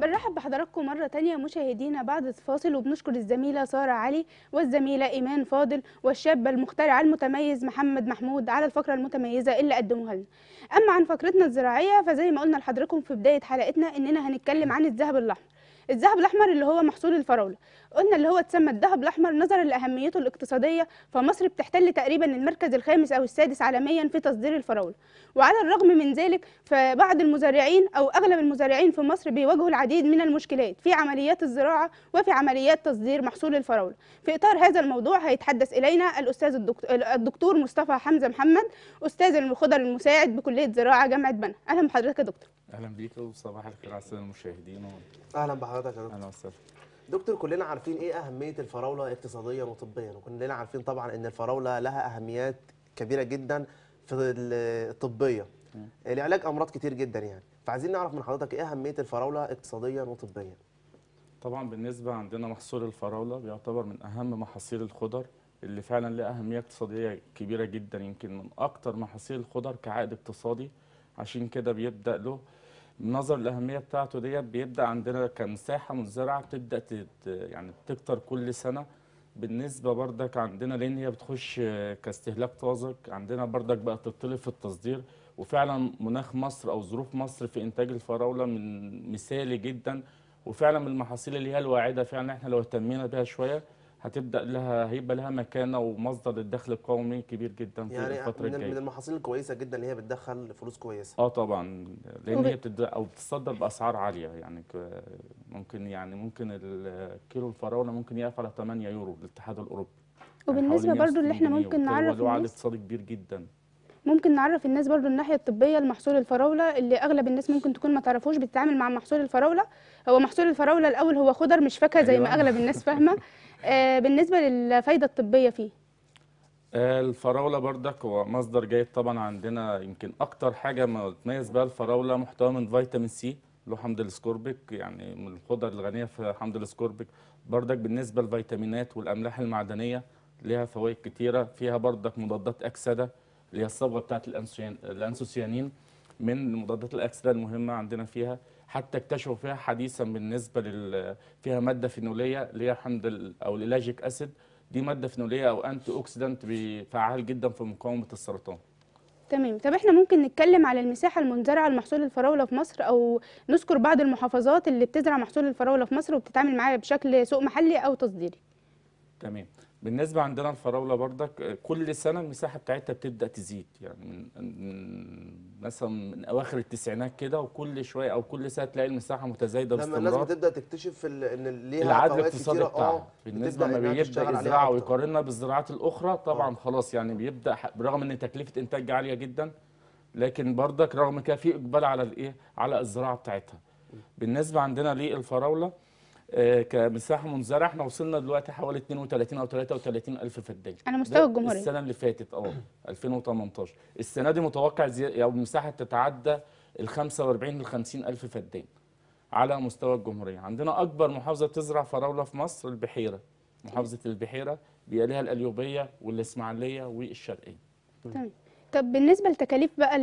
بنرحب بحضراتكم مرة تانية مشاهدينا بعد الفاصل وبنشكر الزميلة سارة علي والزميلة إيمان فاضل والشاب المخترع المتميز محمد محمود على الفقرة المتميزة اللي قدموها لنا أما عن فقرتنا الزراعية فزي ما قلنا لحضراتكم في بداية حلقتنا إننا هنتكلم عن الذهب الأحمر الذهب الاحمر اللي هو محصول الفراوله قلنا اللي هو اتسمى الذهب الاحمر نظرا لاهميته الاقتصاديه فمصر بتحتل تقريبا المركز الخامس او السادس عالميا في تصدير الفراوله وعلى الرغم من ذلك فبعض المزارعين او اغلب المزارعين في مصر بيواجهوا العديد من المشكلات في عمليات الزراعه وفي عمليات تصدير محصول الفراوله في اطار هذا الموضوع هيتحدث الينا الاستاذ الدكتور مصطفى حمزه محمد استاذ الخضر المساعد بكليه زراعه جامعه بنها اهلا بحضرتك يا دكتور اهلا بيك وصباح الخير على الساده المشاهدين اهلا بحضرتك حضرتك يا دكتور انا وصلت دكتور كلنا عارفين ايه اهميه الفراوله اقتصاديا وطبيا وكلنا عارفين طبعا ان الفراوله لها اهميات كبيره جدا في الطبيه لعلاج امراض كتير جدا يعني فعايزين نعرف من حضرتك ايه اهميه الفراوله اقتصاديا وطبيا طبعا بالنسبه عندنا محصول الفراوله بيعتبر من اهم محاصيل الخضر اللي فعلا لها اهميه اقتصاديه كبيره جدا يمكن من اكتر محاصيل الخضر كعائد اقتصادي عشان كده بيبدا له نظر الاهميه بتاعته ديت بيبدا عندنا كمساحه مزرعه بتبدا يعني بتكتر كل سنه بالنسبه بردك عندنا لان هي بتخش كاستهلاك طازج عندنا بردك بقى تطلب في التصدير وفعلا مناخ مصر او ظروف مصر في انتاج الفراوله من مثالي جدا وفعلا من المحاصيل اللي هي الواعده فعلا احنا لو اهتمينا بها شويه هتبدا لها هيبقى لها مكانه ومصدر الدخل القومي كبير جدا في يعني الفتره الجايه من المحاصيل الكويسه جدا اللي هي بتدخل فلوس كويسه اه طبعا لان هي بتد... او بتصدر باسعار عاليه يعني ممكن يعني ممكن الكيلو الفراوله ممكن يقف على 8 يورو للاتحاد الاوروبي يعني وبالنسبه يعني برضو اللي احنا ممكن نعرف له اقتصادي كبير جدا ممكن نعرف الناس برضو الناحيه الطبيه لمحصول الفراوله اللي اغلب الناس ممكن تكون ما تعرفوش بتتعامل مع محصول الفراوله هو محصول الفراوله الاول هو خضر مش فاكهه زي أيوة. ما اغلب الناس فاهمه آه، بالنسبه للفايده الطبيه فيه آه، الفراوله بردك هو مصدر جيد طبعا عندنا يمكن اكتر حاجه تميز بها الفراوله محتوى من فيتامين سي له حمض الاسكوربيك يعني من الخضر الغنيه في حمض الاسكوربيك بردك بالنسبه للفيتامينات والاملاح المعدنيه ليها فوائد كتيره فيها بردك مضادات اكسده اللي هي الصبغه بتاعت الانسوسيانين من مضادات الاكسده المهمه عندنا فيها حتى اكتشفوا فيها حديثا بالنسبه لل... فيها ماده فينوليه اللي هي حمض ال... او الالاجيك اسيد دي ماده فينوليه او انتي اوكسيدنت فعال جدا في مقاومه السرطان تمام طب احنا ممكن نتكلم على المساحه المنزرعه لمحصول الفراوله في مصر او نذكر بعض المحافظات اللي بتزرع محصول الفراوله في مصر وبتتعامل معاه بشكل سوق محلي او تصديري تمام بالنسبه عندنا الفراوله بردك آه، كل سنه المساحه بتاعتها بتبدا تزيد يعني من مثلا من اواخر التسعينات كده وكل شويه او كل سنه تلاقي المساحه متزايده باستمرار لما الناس بتبدا تكتشف ان ليها العدل الاقتصادي آه، بتاعها بالنسبه لما بيبدا يزرعها ويقارنها بالزراعات الاخرى طبعا أوه. خلاص يعني بيبدا برغم ان تكلفه انتاج عاليه جدا لكن بردك رغم كده في اقبال على الايه على الزراعه بتاعتها بالنسبه عندنا للفراوله آه، كمساحه منزرعه احنا وصلنا دلوقتي حوالي 32 او 33 الف فدان على مستوى الجمهوريه السنه اللي فاتت اه 2018 السنه دي متوقع زي... او يعني المساحه تتعدى ال 45 ل 50 الف فدان على مستوى الجمهوريه عندنا اكبر محافظه تزرع فراوله في مصر البحيره محافظه البحيره بيليها القليوبيه والاسماعيليه والشرقيه تمام طب بالنسبه لتكاليف بقى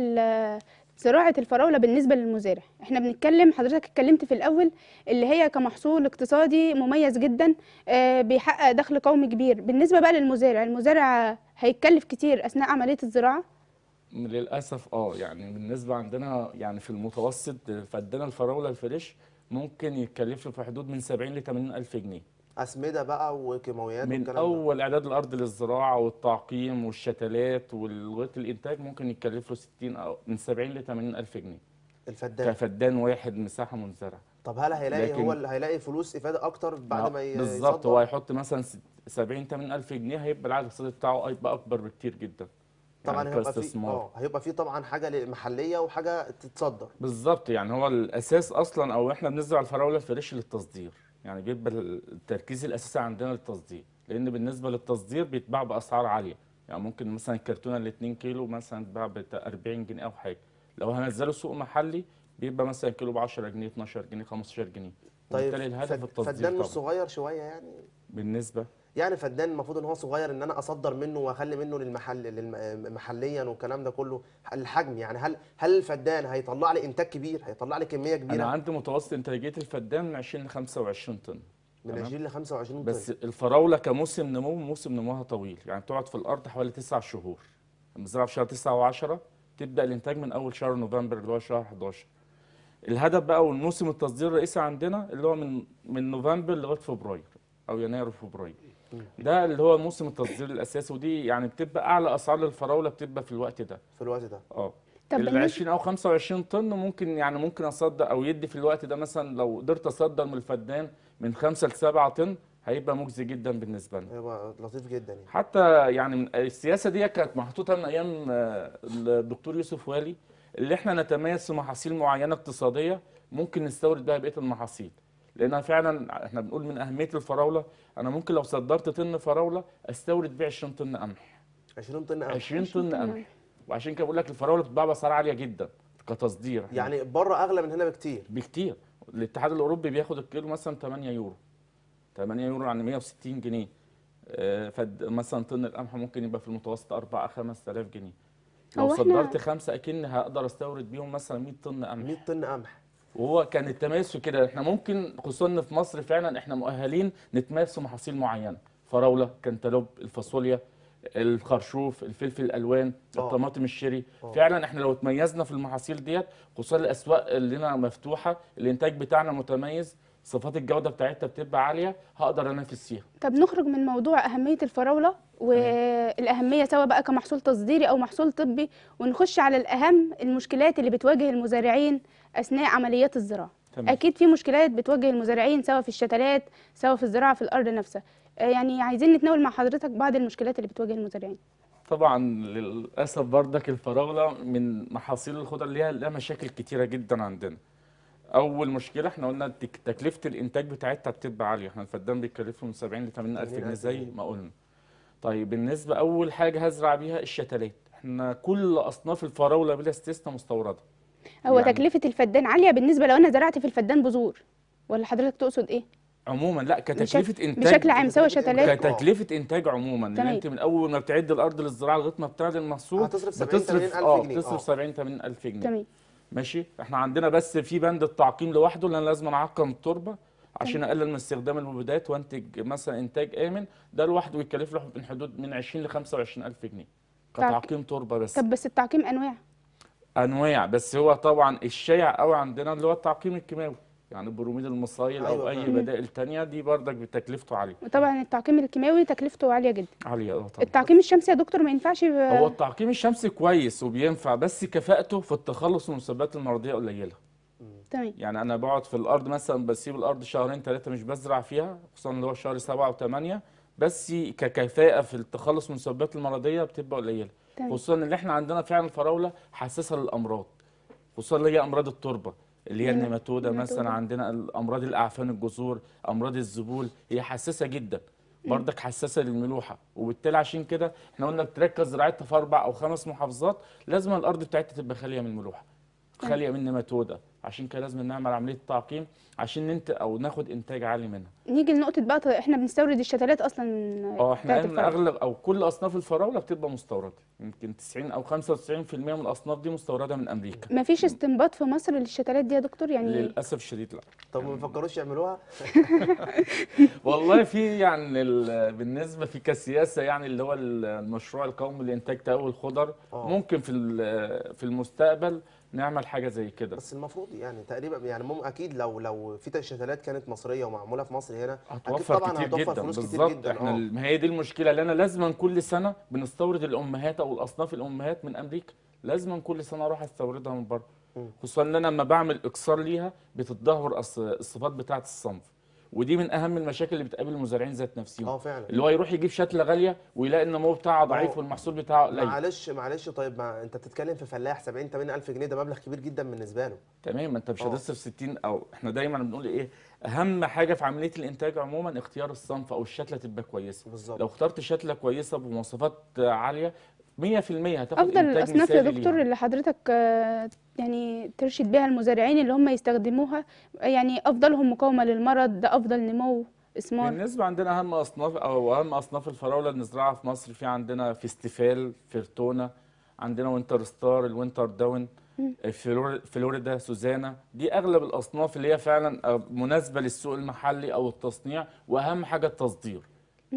زراعة الفراولة بالنسبة للمزارع احنا بنتكلم حضرتك اتكلمت في الأول اللي هي كمحصول اقتصادي مميز جدا آه، بيحقق دخل قومي كبير بالنسبة بقى للمزارع المزارع هيتكلف كتير أثناء عملية الزراعة للأسف اه يعني بالنسبة عندنا يعني في المتوسط فدنا الفراولة الفريش ممكن يتكلف في حدود من 70 ل 80 ألف جنيه اسمده بقى وكيماويات من اول ده. اعداد الارض للزراعه والتعقيم والشتلات ولغايه الانتاج ممكن يتكلف له 60 او من 70 ل 80 الف جنيه الفدان كفدان واحد مساحه منزرعه طب هل هيلاقي لكن هو اللي هيلاقي فلوس افاده اكتر بعد آه، ما بالظبط هو هيحط مثلا 70 80 الف جنيه هيبقى العائد الاقتصادي بتاعه هيبقى اكبر بكتير جدا طبعا يعني هيبقى في اه هيبقى في طبعا حاجه محليه وحاجه تتصدر بالظبط يعني هو الاساس اصلا او احنا بنزرع الفراوله الفريش للتصدير يعني بيبقى التركيز الاساسي عندنا التصدير لان بالنسبه للتصدير بيتباع باسعار عاليه يعني ممكن مثلا الكرتونه ال 2 كيلو مثلا تتباع ب 40 جنيه او حاجه لو هنزله سوق محلي بيبقى مثلا كيلو ب 10 جنيه 12 جنيه 15 جنيه طيب فالدم الصغير شويه يعني بالنسبه يعني فدان المفروض ان هو صغير ان انا اصدر منه واخلي منه للمحل محليا والكلام ده كله الحجم يعني هل هل الفدان هيطلع لي انتاج كبير هيطلع لي كميه كبيره انا عندي متوسط انتاجيه الفدان من 20 ل 25 طن من 20 ل 25 طن بس الفراوله كموسم نمو موسم نموها طويل يعني تقعد في الارض حوالي 9 شهور المزرعه في شهر 9 و10 تبدا الانتاج من اول شهر نوفمبر اللي هو شهر 11 الهدف بقى والموسم التصدير الرئيسي عندنا اللي هو من من نوفمبر لغايه فبراير او يناير وفبراير ده اللي هو موسم التصدير الاساسي ودي يعني بتبقى اعلى اسعار للفراوله بتبقى في الوقت ده في الوقت ده اه طب ال 20 او 25 طن ممكن يعني ممكن اصدر او يدي في الوقت ده مثلا لو قدرت اصدر من الفدان من 5 ل 7 طن هيبقى مجزي جدا بالنسبه لنا هيبقى لطيف جدا يعني. حتى يعني السياسه دي كانت محطوطه من ايام آه، الدكتور يوسف والي اللي احنا نتميز في محاصيل معينه اقتصاديه ممكن نستورد بها بقيه المحاصيل لانها فعلا احنا بنقول من اهميه الفراوله انا ممكن لو صدرت طن فراوله استورد بيه 20 طن قمح 20 طن قمح 20 طن قمح وعشان كده بقول لك الفراوله بتتباع باسعار عاليه جدا كتصدير يعني بره اغلى من هنا بكتير بكتير الاتحاد الاوروبي بياخد الكيلو مثلا 8 يورو 8 يورو يعني 160 جنيه آه، فمثلا طن القمح ممكن يبقى في المتوسط 4 5000 جنيه لو صدرت خمسه اكن هقدر استورد بيهم مثلا 100 طن قمح 100 طن قمح وهو كان التماسك كده احنا ممكن خصوصا في مصر فعلا احنا مؤهلين نتماس محاصيل معينه فراوله كنتالوب الفاصوليا الخرشوف الفلفل الالوان أوه. الطماطم الشيري آه. فعلا احنا لو اتميزنا في المحاصيل ديت خصوصا الاسواق اللي لنا مفتوحه الانتاج بتاعنا متميز صفات الجوده بتاعتها بتبقى عاليه هقدر انافس فيها طب نخرج من موضوع اهميه الفراوله والاهميه سواء بقى كمحصول تصديري او محصول طبي ونخش على الاهم المشكلات اللي بتواجه المزارعين اثناء عمليات الزراعه تمام. اكيد في مشكلات بتواجه المزارعين سواء في الشتلات سواء في الزراعه في الارض نفسها آه، يعني عايزين نتناول مع حضرتك بعض المشكلات اللي بتواجه المزارعين طبعا للاسف بردك الفراوله من محاصيل الخضر ليها لها مشاكل كتيره جدا عندنا اول مشكله احنا قلنا تكلفه الانتاج بتاعتها بتبقى عاليه احنا الفدان بيتكلفه من 70 ل 80 الف جنيه زي ما قلنا طيب بالنسبة أول حاجة هزرع بيها الشتلات احنا كل أصناف الفراولة بلا استثناء مستوردة هو يعني تكلفة الفدان عالية بالنسبة لو أنا زرعت في الفدان بذور ولا حضرتك تقصد إيه؟ عموما لا كتكلفه بشكل انتاج بشكل عام سواء شتلات كتكلفه انتاج عموما يعني ان انت من اول ما بتعد الارض للزراعه لغايه ما بتعد المحصول هتصرف آه، 70 ألف اه بتصرف 70 آه. 80 ألف جنيه تمام ماشي احنا عندنا بس في بند التعقيم لوحده لان لازم اعقم التربه عشان اقلل من استخدام المبيدات وانتج مثلا انتاج امن ده لوحده يتكلف له من حدود من 20 ل 25 الف جنيه كتعقيم تربه بس طب بس التعقيم انواع انواع بس هو طبعا الشائع قوي عندنا اللي هو التعقيم الكيماوي يعني بروميد المصايل او أيوة، اي بدائل ثانيه دي بردك بتكلفته عاليه وطبعا التعقيم الكيماوي تكلفته عاليه جدا عاليه اه طبعا التعقيم الشمسي يا دكتور ما ينفعش ب... هو التعقيم الشمسي كويس وبينفع بس كفاءته في التخلص من المسببات المرضيه قليله تمام يعني انا بقعد في الارض مثلا بسيب الارض شهرين ثلاثه مش بزرع فيها خصوصا اللي هو شهر سبعه وثمانيه بس ككفاءه في التخلص من المسببات المرضيه بتبقى قليله خصوصا ان احنا عندنا فعلا الفراوله حساسه للامراض خصوصا اللي هي امراض التربه اللي هي النيماتوده مثلا عندنا امراض الاعفان الجذور امراض الذبول هي حساسه جدا بردك حساسه للملوحه وبالتالي عشان كده احنا قلنا بتركز زراعتها في اربع او خمس محافظات لازم الارض بتاعتها تبقى خاليه من الملوحه خاليه طيب. من نماتوده عشان كده لازم نعمل عمليه تعقيم عشان ننتج او ناخد انتاج عالي منها نيجي لنقطه بقى طيب احنا بنستورد الشتلات اصلا اه احنا اغلب او كل اصناف الفراوله بتبقى مستورده يمكن 90 او 95% من الاصناف دي مستورده من امريكا مفيش استنباط في مصر للشتلات دي يا دكتور يعني للاسف الشديد لا طب ما بيفكروش يعملوها والله في يعني بالنسبه في كسياسه يعني اللي هو المشروع القومي لانتاج تاول الخضر اه. ممكن في في المستقبل نعمل حاجه زي كده بس المفروض يعني تقريبا يعني مم اكيد لو لو في تشتتات كانت مصريه ومعموله في مصر هنا هتوفر اكيد طبعا كتير هتوفر جدا فلوس كتير جدا احنا آه. ما هي دي المشكله اللي انا لازما كل سنه بنستورد الامهات او الاصناف الامهات من امريكا لازما كل سنه اروح استوردها من بره خصوصا ان انا لما بعمل اكسار ليها بتتدهور الصفات بتاعه الصنف ودي من اهم المشاكل اللي بتقابل المزارعين ذات نفسهم اه فعلا اللي هو يروح يجيب شتله غاليه ويلاقي النمو بتاعها ضعيف آه. والمحصول بتاعه قليل معلش معلش طيب ما انت بتتكلم في فلاح 70 80000 جنيه ده مبلغ كبير جدا بالنسبه له تمام ما انت مش آه. هتصرف 60 او احنا دايما بنقول ايه اهم حاجه في عمليه الانتاج عموما اختيار الصنف او الشتله تبقى كويسه بالزبط. لو اخترت شتله كويسه بمواصفات عاليه 100% هتاخد افضل الاصناف يا دكتور يعني. اللي حضرتك آه، يعني ترشد بها المزارعين اللي هم يستخدموها يعني افضلهم مقاومه للمرض ده افضل نمو اسمار بالنسبه عندنا اهم اصناف او اهم اصناف الفراوله اللي نزرعها في مصر في عندنا فيستيفال فيرتونا عندنا وينتر ستار الوينتر داون فلوريدا سوزانا دي اغلب الاصناف اللي هي فعلا آه، مناسبه للسوق المحلي او التصنيع واهم حاجه التصدير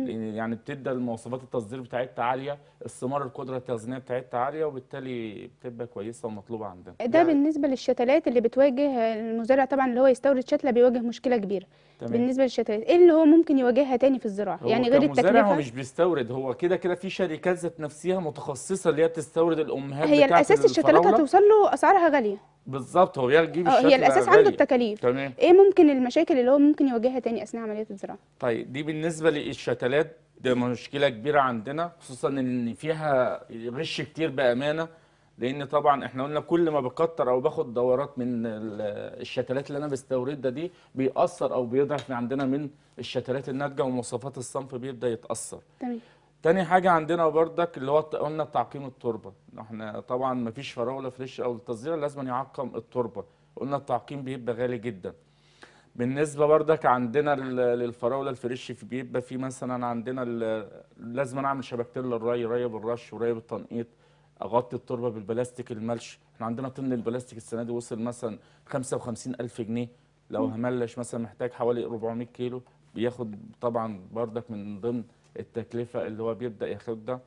يعني بتدى المواصفات التصدير بتاعتها عاليه الثمار القدره التخزينيه بتاعتها عاليه وبالتالي بتبقى كويسه ومطلوبه عندنا ده يعني بالنسبه للشتلات اللي بتواجه المزارع طبعا اللي هو يستورد شتله بيواجه مشكله كبيره تمام. بالنسبه للشتلات ايه اللي هو ممكن يواجهها تاني في الزراعه يعني غير التكلفه هو مش بيستورد هو كده كده في شركات ذات نفسها متخصصه اللي هي بتستورد الامهات هي الاساس الشتلات هتوصل له اسعارها غاليه بالظبط هو بيجيب الشتلات آه، هي الاساس عنده التكاليف تمام ايه ممكن المشاكل اللي هو ممكن يواجهها تاني اثناء عمليه الزراعه طيب دي بالنسبه للشتلات ده مشكله كبيره عندنا خصوصا ان فيها غش كتير بامانه لان طبعا احنا قلنا كل ما بكتر او باخد دورات من الشتلات اللي انا بستوردها دي بيأثر او بيضعف عندنا من الشتلات الناتجه ومواصفات الصنف بيبدا يتأثر تمام تاني حاجة عندنا بردك اللي هو قلنا تعقيم التربة احنا طبعا مفيش فراولة فريش او التصدير لازم يعقم التربة قلنا التعقيم بيبقى غالي جدا بالنسبة بردك عندنا للفراولة الفريش في بيبقى في مثلا عندنا لازم اعمل شبكتين للري ري بالرش وري بالتنقيط اغطي التربه بالبلاستيك الملش احنا عندنا طن البلاستيك السنه دي وصل مثلا 55 الف جنيه لو هملش مثلا محتاج حوالي 400 كيلو بياخد طبعا بردك من ضمن التكلفه اللي هو بيبدا ياخدها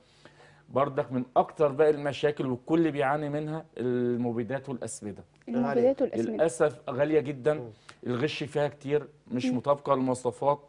بردك من اكتر بقى المشاكل والكل بيعاني منها المبيدات والاسمده إيه المبيدات والاسمده للاسف غاليه جدا الغش فيها كتير مش مطابقه للمواصفات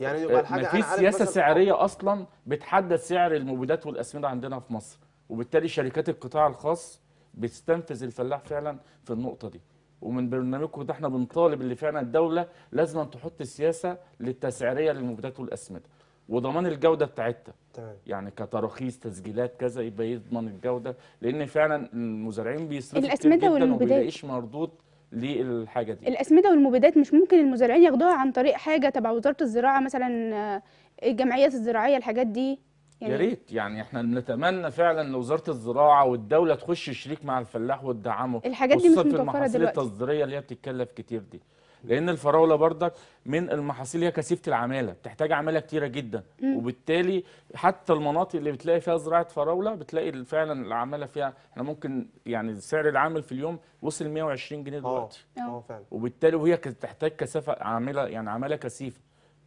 يعني آه، يبقى الحاجه مفيش سياسه سعريه اصلا بتحدد سعر المبيدات والاسمده عندنا في مصر وبالتالي شركات القطاع الخاص بتستنفذ الفلاح فعلا في النقطه دي ومن برنامجكم ده احنا بنطالب اللي فعلا الدوله لازم تحط سياسه للتسعيريه للمبيدات والاسمده وضمان الجوده بتاعتها تمام يعني كتراخيص تسجيلات كذا يبقى يضمن الجوده لان فعلا المزارعين بيصرفوا كتير جدا بيلاقيش مردود للحاجه دي الاسمده والمبيدات مش ممكن المزارعين ياخدوها عن طريق حاجه تبع وزاره الزراعه مثلا آه، الجمعيات الزراعيه الحاجات دي يا ريت يعني احنا بنتمنى فعلا ان وزاره الزراعه والدوله تخش شريك مع الفلاح وتدعمه الحاجات دي مش متوفره دلوقتي التصديريه اللي هي بتتكلف كتير دي لان الفراوله بردك من المحاصيل هي كثيفه العماله بتحتاج عماله كتيره جدا م. وبالتالي حتى المناطق اللي بتلاقي فيها زراعه فراوله بتلاقي فعلا العماله فيها احنا ممكن يعني سعر العامل في اليوم وصل 120 جنيه دلوقتي اه فعلا وبالتالي وهي بتحتاج كثافه عامله يعني عماله كثيفه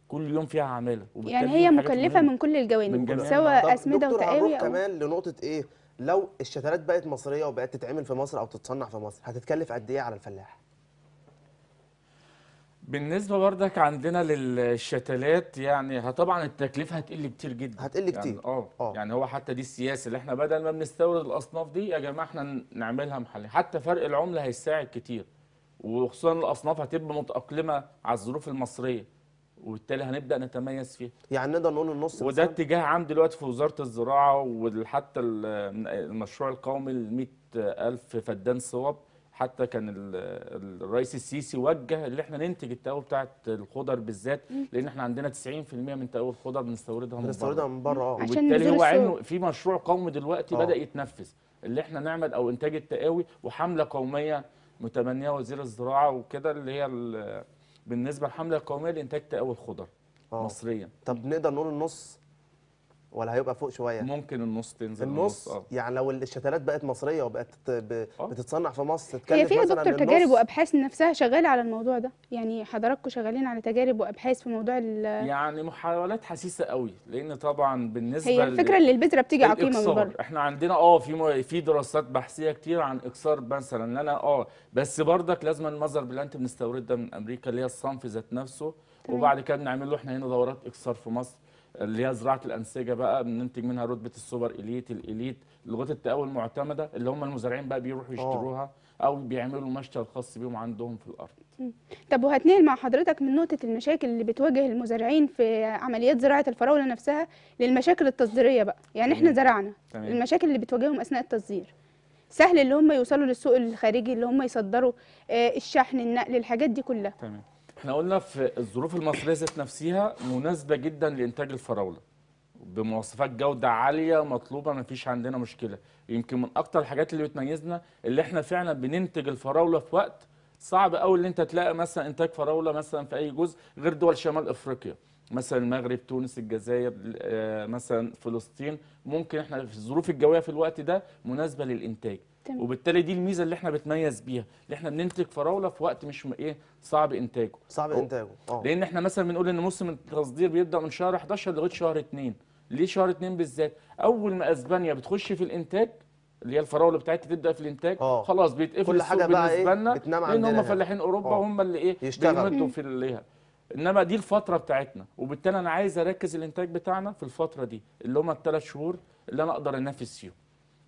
كل يوم فيها عماله يعني هي مكلفه من كل الجوانب من سواء اسمده وتقاوي أو... كمان لنقطه ايه لو الشتلات بقت مصريه وبقت تتعمل في مصر او تتصنع في مصر هتتكلف قد ايه على الفلاح بالنسبه بردك عندنا للشتلات يعني طبعا التكلفه هتقل كتير جدا هتقل يعني كتير يعني اه يعني هو حتى دي السياسه اللي احنا بدل ما بنستورد الاصناف دي يا جماعه احنا نعملها محليه حتى فرق العمله هيساعد كتير وخصوصا الاصناف هتبقى متاقلمه على الظروف المصريه وبالتالي هنبدا نتميز فيها يعني نقدر نقول النص وده مثلاً. اتجاه عام دلوقتي في وزاره الزراعه وحتى المشروع القومي ل ألف فدان صوب حتى كان الرئيس السيسي وجه ان احنا ننتج التقوى بتاعه الخضر بالذات لان احنا عندنا 90% من تقوى الخضر بنستوردها من بره بنستوردها من بره اه وبالتالي هو عنه في مشروع قومي دلوقتي أوه. بدا يتنفذ اللي احنا نعمل او انتاج التقاوي وحمله قوميه متمنيه وزير الزراعه وكده اللي هي بالنسبه للحمله القوميه لانتاج تقاوي الخضر آه. مصريا طب نقدر نقول النص ولا هيبقى فوق شويه ممكن النص تنزل النص آه. يعني لو الشتلات بقت مصريه وبقت آه. بتتصنع في مصر تتكلم هي فيها دكتور تجارب وابحاث نفسها شغاله على الموضوع ده يعني حضراتكم شغالين على تجارب وابحاث في موضوع ال يعني محاولات حسيسه قوي لان طبعا بالنسبه هي الفكره اللي البذره بتيجي عقيمه من بره احنا عندنا اه في م... في دراسات بحثيه كتير عن اكسار مثلا ان انا اه بس بردك لازم المذر انت بنستورد ده من امريكا اللي هي الصنف ذات نفسه وبعد كده بنعمل له احنا هنا دورات اكسار في مصر اللي هي زراعه الانسجه بقى بننتج منها رتبه السوبر اليت الاليت لغات التقاوى المعتمده اللي هم المزارعين بقى بيروحوا آه. يشتروها او بيعملوا المشتل الخاص بيهم عندهم في الارض طب وهتنقل مع حضرتك من نقطه المشاكل اللي بتواجه المزارعين في عمليات زراعه الفراوله نفسها للمشاكل التصديريه بقى يعني احنا زرعنا تمام. المشاكل اللي بتواجههم اثناء التصدير سهل اللي هم يوصلوا للسوق الخارجي اللي هم يصدروا آه، الشحن النقل الحاجات دي كلها تمام احنا قلنا في الظروف المصريه ذات نفسها مناسبه جدا لانتاج الفراوله بمواصفات جوده عاليه مطلوبه ما فيش عندنا مشكله يمكن من اكتر الحاجات اللي بتميزنا اللي احنا فعلا بننتج الفراوله في وقت صعب قوي ان انت تلاقي مثلا انتاج فراوله مثلا في اي جزء غير دول شمال افريقيا مثلا المغرب تونس الجزائر آه، مثلا فلسطين ممكن احنا في الظروف الجويه في الوقت ده مناسبه للانتاج تمام. وبالتالي دي الميزه اللي احنا بنتميز بيها اللي احنا بننتج فراوله في وقت مش ايه صعب انتاجه صعب انتاجه اه لان احنا مثلا بنقول ان موسم التصدير بيبدا من شهر 11 لغايه شهر 2 ليه شهر 2 بالذات اول ما اسبانيا بتخش في الانتاج اللي هي الفراوله بتاعتها تبدا في الانتاج أوه. خلاص بيتقفل كل حاجه بقى إيه؟ بالنسبه لنا إيه؟ لان هم فلاحين اوروبا آه. هم اللي ايه بيمدوا في ليها انما دي الفتره بتاعتنا وبالتالي انا عايز اركز الانتاج بتاعنا في الفتره دي اللي هم الثلاث شهور اللي انا اقدر انافس فيهم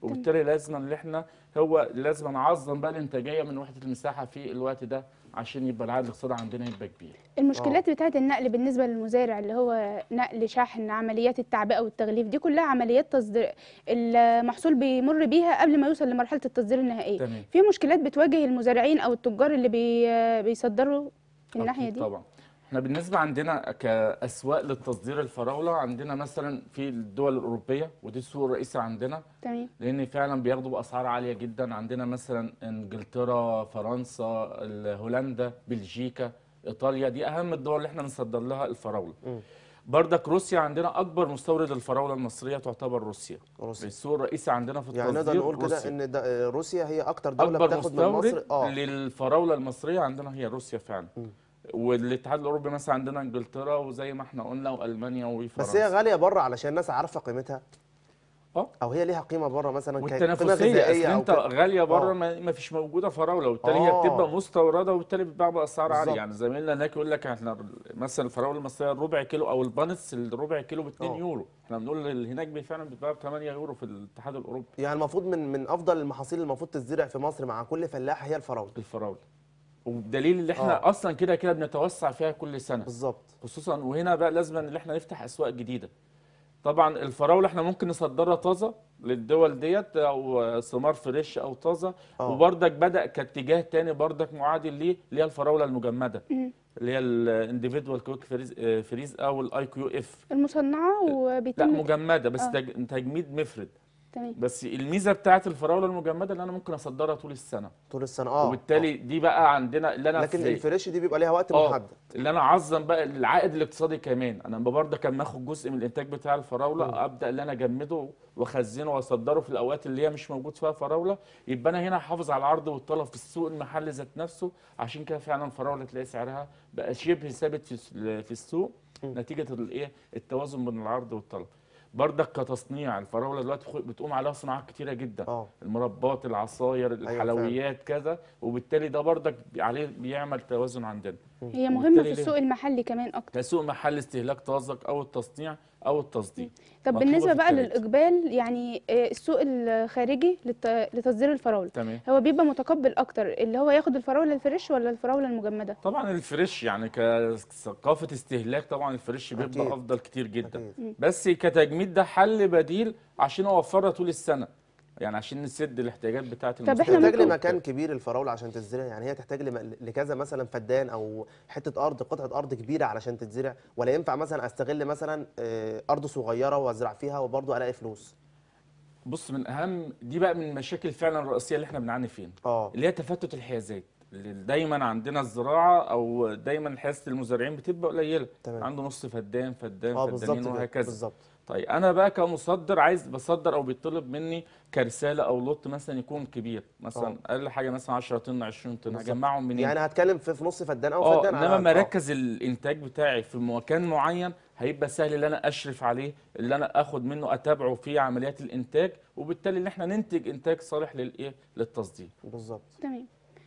وبالتالي لازم ان احنا هو لازم نعظم بقى الانتاجيه من وحده المساحه في الوقت ده عشان يبقى العائد الاقتصادي عندنا يبقى كبير. المشكلات آه. بتاعه النقل بالنسبه للمزارع اللي هو نقل شحن عمليات التعبئه والتغليف دي كلها عمليات تصدير المحصول بيمر بيها قبل ما يوصل لمرحله التصدير النهائيه. تمام. في مشكلات بتواجه المزارعين او التجار اللي بي بيصدروا الناحيه دي؟ طبعا احنا بالنسبه عندنا كاسواق للتصدير الفراوله عندنا مثلا في الدول الاوروبيه ودي السوق الرئيسي عندنا تمام لان فعلا بياخدوا باسعار عاليه جدا عندنا مثلا انجلترا فرنسا هولندا بلجيكا ايطاليا دي اهم الدول اللي احنا بنصدر لها الفراوله بردك روسيا عندنا اكبر مستورد للفراوله المصريه تعتبر روسيا روسيا السوق الرئيسي عندنا في التصدير يعني نقدر نقول كده ان روسيا هي اكتر دوله أكبر بتاخد من مصر اه للفراوله المصريه عندنا هي روسيا فعلا م. والاتحاد الاوروبي مثلا عندنا انجلترا وزي ما احنا قلنا والمانيا وفرنسا بس هي غاليه بره علشان الناس عارفه قيمتها اه او هي ليها قيمه بره مثلا والتنافسيه اصل انت غاليه بره آه. ما فيش موجوده فراوله وبالتالي هي آه. بتبقى مستورده وبالتالي بتتباع باسعار عاليه يعني زميلنا هناك يقول لك احنا مثلا الفراوله المصريه الربع كيلو او البانتس الربع كيلو ب 2 يورو احنا بنقول اللي هناك فعلا بتتباع ب 8 يورو في الاتحاد الاوروبي يعني المفروض من من افضل المحاصيل اللي المفروض تزرع في مصر مع كل فلاح هي الفراوله الفراوله وبدليل ان احنا آه. اصلا كده كده بنتوسع فيها كل سنه بالظبط خصوصا وهنا بقى لازم ان احنا نفتح اسواق جديده طبعا الفراوله احنا ممكن نصدرها طازه للدول ديت او ثمار فريش او طازه آه. وبرضك بدا كاتجاه تاني بردك معادل ليه اللي هي الفراوله المجمده اللي هي الانديفيدوال كويك فريز, فريز او الاي كيو اف المصنعه وبيتم لا مجمده بس آه. تجميد مفرد تمام بس الميزه بتاعت الفراوله المجمده اللي انا ممكن اصدرها طول السنه طول السنه اه وبالتالي أوه. دي بقى عندنا اللي انا لكن الفريش دي بيبقى ليها وقت آه. محدد اللي انا اعظم بقى العائد الاقتصادي كمان انا برضه كان ماخد جزء من الانتاج بتاع الفراوله أوه. ابدا اللي انا اجمده واخزنه واصدره في الاوقات اللي هي مش موجود فيها فراوله يبقى انا هنا احافظ على العرض والطلب في السوق المحلي ذات نفسه عشان كده فعلا الفراوله تلاقي سعرها بقى شبه ثابت في السوق نتيجه الايه التوازن بين العرض والطلب بردك كتصنيع الفراوله دلوقتي بتقوم عليها صناعات كتيره جدا أوه. المربات العصاير أيوة، الحلويات أيوة كذا وبالتالي ده بردك عليه بيعمل توازن عندنا هي مهمه في السوق المحلي كمان اكتر السوق يعني المحلي استهلاك طازج او التصنيع او التصدير طب بالنسبه بقى للاقبال يعني آه، السوق الخارجي لتصدير الفراوله تمام. هو بيبقى متقبل اكتر اللي هو ياخد الفراوله الفريش ولا الفراوله المجمده طبعا الفريش يعني كثقافه استهلاك طبعا الفريش بيبقى افضل كتير جدا أكيد. بس كتجميد ده حل بديل عشان اوفرها طول السنه يعني عشان نسد الاحتياجات بتاعه المستهلك طب احنا تحتاج لمكان كبير الفراوله عشان تتزرع يعني هي تحتاج لكذا مثلا فدان او حته ارض قطعه ارض كبيره علشان تتزرع ولا ينفع مثلا استغل مثلا آه، ارض صغيره وازرع فيها وبرضه الاقي فلوس بص من اهم دي بقى من المشاكل فعلا الرئيسيه اللي احنا بنعاني فيها أوه. اللي هي تفتت الحيازات دايما عندنا الزراعه او دايما حيازه المزارعين بتبقى قليله تمام. عنده نص فدان فدان آه، فدانين وهكذا بالظبط طيب انا بقى كمصدر عايز بصدر او بيطلب مني كرساله او لوت مثلا يكون كبير مثلا آه. اقل حاجه مثلا 10 طن 20 طن هجمعهم منين يعني هتكلم في, نص فدان او آه، فدان انما مراكز الانتاج بتاعي في مكان معين هيبقى سهل ان انا اشرف عليه اللي انا اخد منه اتابعه في عمليات الانتاج وبالتالي ان احنا ننتج انتاج صالح للايه للتصدير بالظبط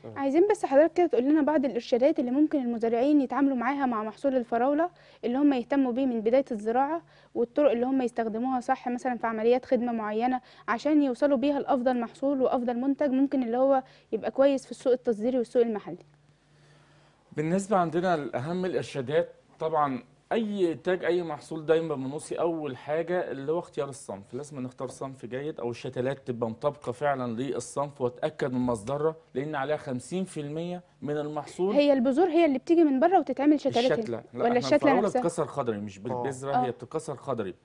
عايزين بس حضرتك كده تقول لنا بعض الارشادات اللي ممكن المزارعين يتعاملوا معاها مع محصول الفراوله اللي هم يهتموا بيه من بدايه الزراعه والطرق اللي هم يستخدموها صح مثلا في عمليات خدمه معينه عشان يوصلوا بيها لافضل محصول وافضل منتج ممكن اللي هو يبقى كويس في السوق التصديري والسوق المحلي. بالنسبه عندنا اهم الارشادات طبعا اي تاج اي محصول دايما بنوصي اول حاجه اللي هو اختيار الصنف لازم نختار صنف جيد او الشتلات تبقى مطابقه فعلا للصنف واتاكد من مصدرها لان عليها 50% من المحصول هي البذور هي اللي بتيجي من بره وتتعمل شتلات ولا الشتله نفسها بتتكسر خضري مش آه. بالبذره آه. هي بتتكسر خضري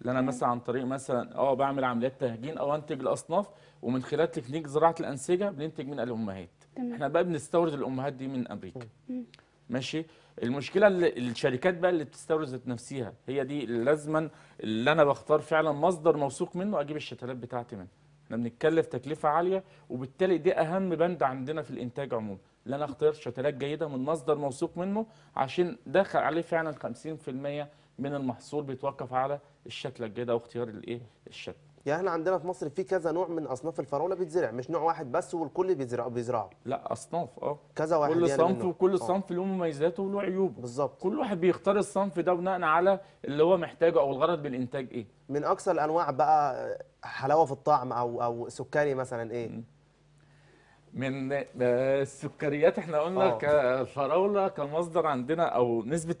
اللي انا مثلا عن طريق مثلا اه بعمل عمليات تهجين او انتج الاصناف ومن خلال تكنيك زراعه الانسجه بننتج من الامهات تمام. احنا بقى بنستورد الامهات دي من امريكا مم. ماشي المشكله الشركات بقى اللي بتستورد ذات نفسها هي دي لازما اللي انا بختار فعلا مصدر موثوق منه اجيب الشتلات بتاعتي منه احنا بنتكلف تكلفه عاليه وبالتالي دي اهم بند عندنا في الانتاج عموما اللي انا اختار شتلات جيده من مصدر موثوق منه عشان دخل عليه فعلا 50% من المحصول بيتوقف على الشتله الجيده او اختيار الايه الشتله يعني احنا عندنا في مصر في كذا نوع من اصناف الفراوله بيتزرع مش نوع واحد بس والكل بيزرع بيزرعه لا اصناف اه كذا واحد كل يعني صنف وكل آه. صنف له مميزاته وله عيوبه بالظبط كل واحد بيختار الصنف ده بناء على اللي هو محتاجه او الغرض بالانتاج ايه من اكثر الانواع بقى آه، حلاوه في الطعم او او سكري مثلا ايه م. من آه، السكريات احنا قلنا آه. كفراوله كمصدر عندنا او نسبه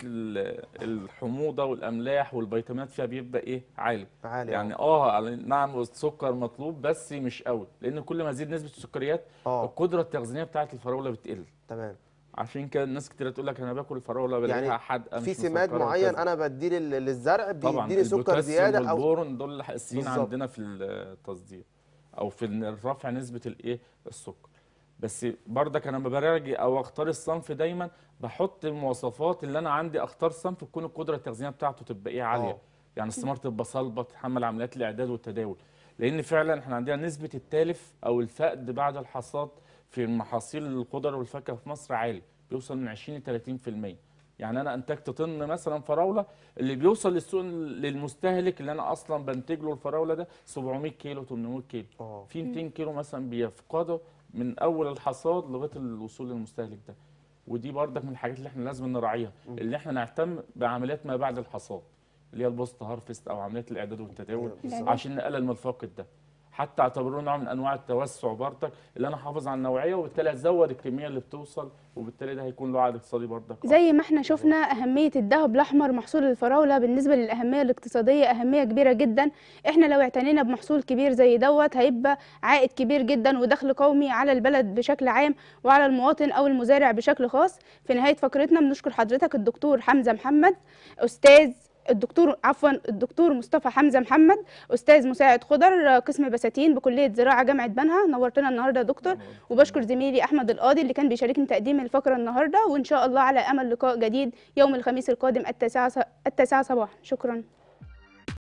الحموضه والاملاح والفيتامينات فيها بيبقى ايه عالي, عالي آه. يعني اه نعم السكر مطلوب بس مش قوي لان كل ما تزيد نسبه السكريات أوه. القدره التخزينيه بتاعه الفراوله بتقل تمام عشان كده الناس كتير تقول لك انا باكل فراوله بلاقيها يعني يعني في سماد معين انا بديه للزرع بيديني سكر زياده او البورون دول حاسين عندنا في التصدير او في رفع نسبه الايه السكر بس بردك انا لما براجي او اختار الصنف دايما بحط المواصفات اللي انا عندي اختار صنف تكون القدره التغذيه بتاعته تبقى ايه عاليه أوه. يعني الثمار تبقى صلبه تتحمل عمليات الاعداد والتداول لان فعلا احنا عندنا نسبه التالف او الفقد بعد الحصاد في محاصيل الخضر والفاكهه في مصر عالي بيوصل من 20 ل 30% يعني انا انتجت طن مثلا فراوله اللي بيوصل للسوق للمستهلك اللي انا اصلا بنتج له الفراوله ده 700 كيلو 800 كيلو أوه. في 200 كيلو مثلا بيفقده من اول الحصاد لغايه الوصول للمستهلك ده ودي برضك من الحاجات اللي احنا لازم نراعيها اللي احنا نهتم بعمليات ما بعد الحصاد اللي هي البوست هارفست او عمليات الاعداد والتداول عشان نقلل من الفاقد ده حتى اعتبروه نوع من انواع التوسع برضك اللي انا حافظ على النوعيه وبالتالي ازود الكميه اللي بتوصل وبالتالي ده هيكون له عائد اقتصادي برضك زي ما احنا شفنا اهميه الذهب الاحمر محصول الفراوله بالنسبه للاهميه الاقتصاديه اهميه كبيره جدا احنا لو اعتنينا بمحصول كبير زي دوت هيبقى عائد كبير جدا ودخل قومي على البلد بشكل عام وعلى المواطن او المزارع بشكل خاص في نهايه فقرتنا بنشكر حضرتك الدكتور حمزه محمد استاذ الدكتور عفوا الدكتور مصطفى حمزه محمد استاذ مساعد خضر قسم بساتين بكليه زراعه جامعه بنها نورتنا النهارده يا دكتور وبشكر زميلي احمد القاضي اللي كان بيشاركني تقديم الفقره النهارده وان شاء الله على امل لقاء جديد يوم الخميس القادم التاسعه التاسعه صباحا شكرا